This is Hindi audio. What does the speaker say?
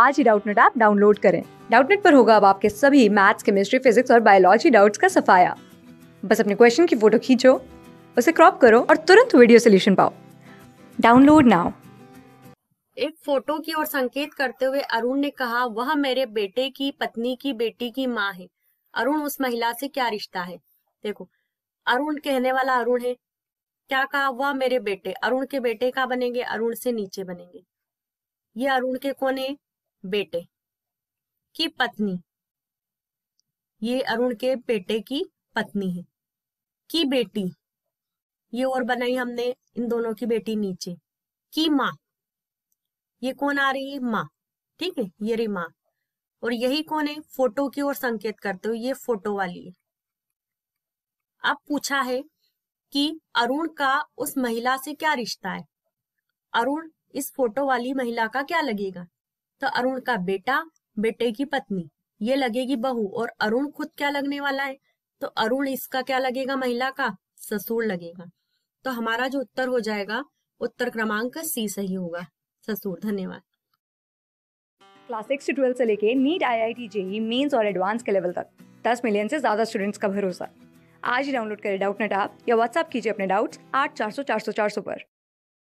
आज ही डाउटनेट ऐप डाउनलोड करें डाउटनेट पर होगा अब आपके सभी मैथ्स केमिस्ट्री फिजिक्स और बायोलॉजी डाउट्स का सफाया बस अपने क्वेश्चन की फोटो खींचो उसे क्रॉप करो और तुरंत वीडियो सोल्यूशन पाओ डाउनलोड नाउ एक फोटो की ओर संकेत करते हुए अरुण ने कहा वह मेरे बेटे की पत्नी की बेटी की माँ है अरुण उस महिला से क्या रिश्ता है देखो अरुण कहने वाला अरुण है क्या कहा वह मेरे बेटे अरुण के बेटे का बनेंगे अरुण से नीचे बनेंगे ये अरुण के कौन है बेटे की पत्नी ये अरुण के बेटे की पत्नी है की बेटी ये और बनाई हमने इन दोनों की बेटी नीचे की माँ ये कौन आ रही है माँ ठीक है ये रही माँ और यही कौन है फोटो की ओर संकेत करते हो ये फोटो वाली है अब पूछा है कि अरुण का उस महिला से क्या रिश्ता है अरुण इस फोटो वाली महिला का क्या लगेगा तो अरुण का बेटा बेटे की पत्नी ये लगेगी बहू और अरुण खुद क्या लगने वाला है तो अरुण इसका क्या लगेगा महिला का ससुर लगेगा तो हमारा जो उत्तर हो जाएगा उत्तर क्रमांक सी सही होगा ससुर धन्यवाद क्लास सिक्स से ट्वेल्थ से लेके NEET I I T JEE mains और एडवांस के लेवल तक दस मिलियन से ज्यादा स्टूडेंट्स का भरोसा आज ही डाउनलोड करें डाउट नेट आप या व्हाट्सअप कीजिए अपने डाउट्स आठ चार सौ चार सौ चार सौ पर